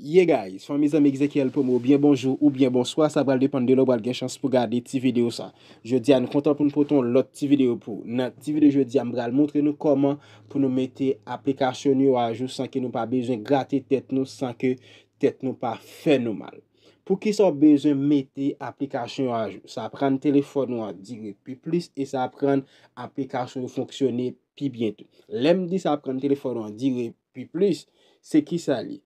Ye guys, famizam Ezekiel Pomo, bien bonjou ou bien bonsoi, sa bral depan de lo bral gen chans pou gade ti video sa. Je di an kontan pou nou poton lot ti video pou. Nan ti video je di an bral montre nou koman pou nou mette aplikasyon yo ajo san ke nou pa bezyon grate tet nou san ke tet nou pa fè nou mal. Pou ki sa bezyon mette aplikasyon yo ajo, sa apren telefon nou an digre pi plis e sa apren aplikasyon nou fonksyone pi bientou. Lem di sa apren telefon nou an digre pi plis, se ki sa li.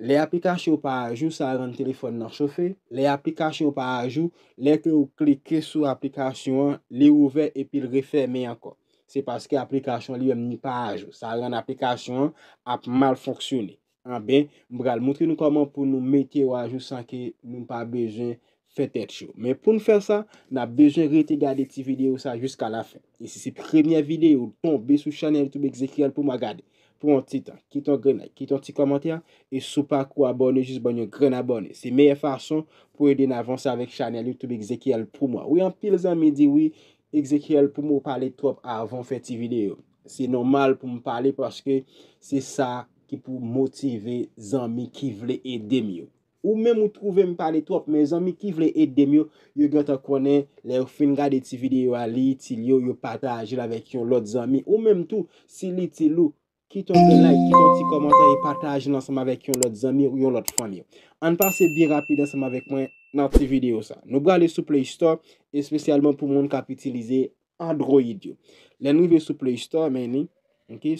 Le aplikasyon pa ajou, sa rande telefon nan choufe. Le aplikasyon pa ajou, leke ou klike sou aplikasyon, li ouve epi refeme anko. Se paske aplikasyon li ouve ni pa ajou. Sa rande aplikasyon ap mal fonksyone. An ah ben, mbou gal moutri nou koman pou nou metye ou ajou san ki nou pa bejwen. Fè tèt chou. Men pou nou fè sa, nan bezwen rete gade ti videyo sa jiska la fè. E si si premye videyo, ton besou chanel YouTube Ezekiel pou ma gade. Pou an titan, kiton grenay, kiton ti komantya. E sou pa kou abone jist ban yon gren abone. Se meye fason pou ede nan avanse avèk chanel YouTube Ezekiel pou moi. Ou yon pil zan mi di, oui, Ezekiel pou mou pale trop avon fè ti videyo. Se normal pou mou pale, paske se sa ki pou motive zan mi ki vle edemi yo. Ou menm ou trove m pale trop me zami ki vle et demyo, yo gwen ta konen le ou fin gade ti video a li, ti li yo, yo pataje la vek yon lot zami. Ou menm tou, si li ti lou, ki ton de like, ki ton ti komentar, yo pataje nan seman vek yon lot zami ou yon lot fan yo. An pase bi rapide nan seman vek mwen nan ti video sa. Nou gwa le sou Play Store, espesyalman pou moun kapitilize Android yo. Len nou le sou Play Store men ni,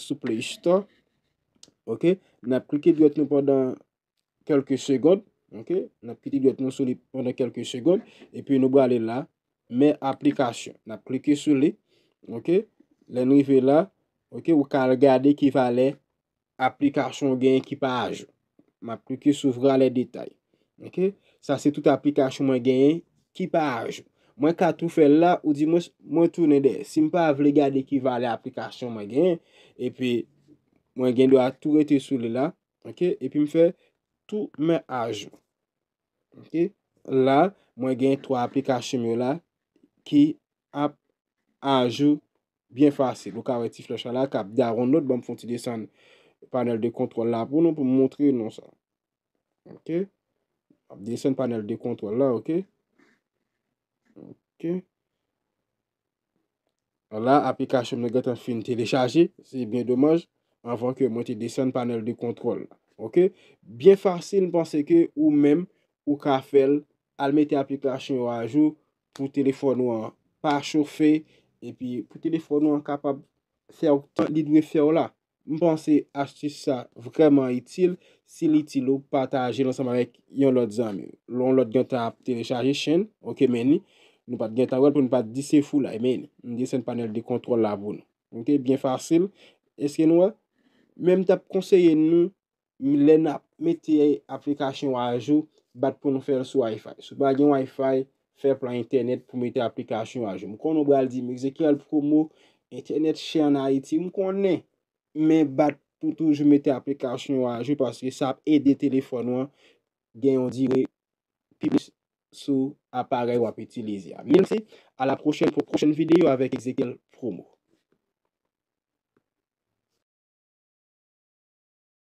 sou Play Store, ok, nan ap klike diot nou padan kelke segod, Ok, nap kiti gwen ton soli pwende kelke segon. E pi nou bwa le la, men aplikasyon. Nap kli ki soli, ok, le nou ve la, ok, ou ka regade ki va le aplikasyon gen ekipa ajo. Map kli ki souvra le detay. Ok, sa se tout aplikasyon mwen gen ekipa ajo. Mwen ka tout fe la ou di mwen toune de, si mwen pa vle gade ki va le aplikasyon mwen gen, e pi mwen gen do a tout rete soli la, ok, e pi mwen fe tout men ajo. Ok, la, mwen gen 3 aplikasyon mwen la Ki ap ajou Bien fasil, lo ka weti flosha la Kap di a ron not, mwen fon ti desen Panel de kontrol la, pou nou pou mwontri Non sa Ok, ap desen panel de kontrol la Ok Ok La, aplikasyon mwen get an fin Telechaji, se bin domaj Avon ke mwen ti desen panel de kontrol Ok, bien fasil Mwen seke ou menm ou ka fel al mete aplikasyon wajou pou telefon nou an pa choufe e pi pou telefon nou an kapab se ou tan lidne se ou la mwen panse asti sa vreman itil si li itil ou pataje lansam avek yon lot zan yon lot gen ta telechaje chen ok meni nou pat gen ta web pou nou pat dise fou la e meni, mwen dise san panel de kontrol la bon ok, bien fasil eske nou a mwen tap konseye nou mwen lena mete aplikasyon wajou bat pou nou fèl sou Wi-Fi. Sou ba gen Wi-Fi, fè plan internet pou metè aplikasyon waj. Mou kon nou bal di mè Ezekiel Promo, internet chè an a iti, mou kon nen. Men bat pou tou jè metè aplikasyon waj, jè paske sap, edè telefonwan gen yon diwe pibis sou apare wap etilize a. Minse, a la prochen pou prochen videyo avèk Ezekiel Promo.